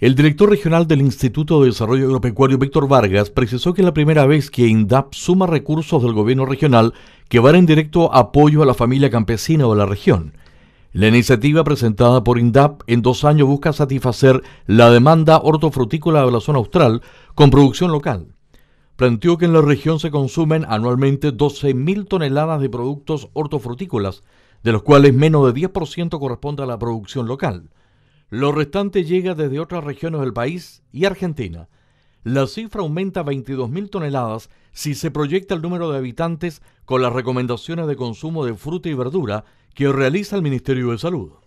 El director regional del Instituto de Desarrollo Agropecuario, Víctor Vargas, precisó que es la primera vez que INDAP suma recursos del gobierno regional que van en directo apoyo a la familia campesina de la región. La iniciativa presentada por INDAP en dos años busca satisfacer la demanda hortofrutícola de la zona austral con producción local. Planteó que en la región se consumen anualmente 12.000 toneladas de productos hortofrutícolas, de los cuales menos de 10% corresponde a la producción local. Lo restante llega desde otras regiones del país y Argentina. La cifra aumenta a 22.000 toneladas si se proyecta el número de habitantes con las recomendaciones de consumo de fruta y verdura que realiza el Ministerio de Salud.